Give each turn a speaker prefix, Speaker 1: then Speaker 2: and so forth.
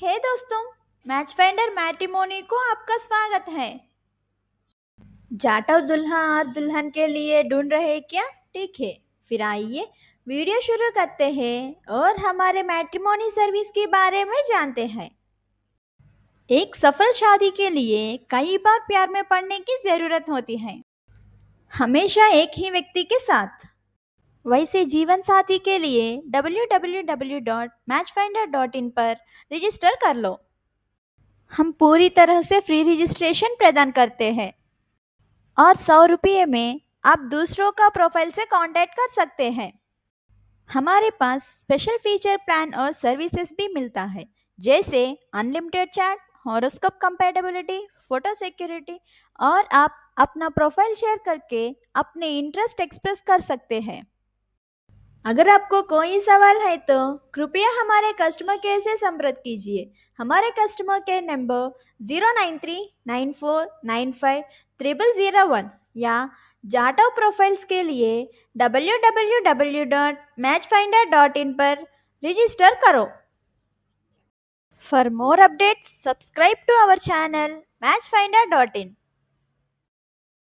Speaker 1: हे hey दोस्तों match finder matrimony को आपका स्वागत है जाटव दुल्हा और दुल्हन के लिए ढूंढ रहे क्या ठीक है फिर आइए वीडियो शुरू करते हैं और हमारे मैट्रिमोनी सर्विस के बारे में जानते हैं एक सफल शादी के लिए कई बार प्यार में पड़ने की ज़रूरत होती है हमेशा एक ही व्यक्ति के साथ वैसे जीवन साथी के लिए www.matchfinder.in पर रजिस्टर कर लो हम पूरी तरह से फ्री रजिस्ट्रेशन प्रदान करते हैं और सौ रुपये में आप दूसरों का प्रोफाइल से कांटेक्ट कर सकते हैं हमारे पास स्पेशल फीचर प्लान और सर्विसेज भी मिलता है जैसे unlimited chat horoscope compatibility photo security और आप अपना प्रोफाइल शेयर करके अपने इंटरेस्ट एक्सप्रेस कर सकते हैं अगर आपको कोई सवाल है तो कृपया हमारे कस्टमर केयर से संपर्क कीजिए हमारे customer care number zero nine three nine four nine five triple zero one या जाटो प्रोफाइल्स के लिए W W W dot match finder dot in पर रजिस्टर करो for more updates subscribe to our channel match finder dot in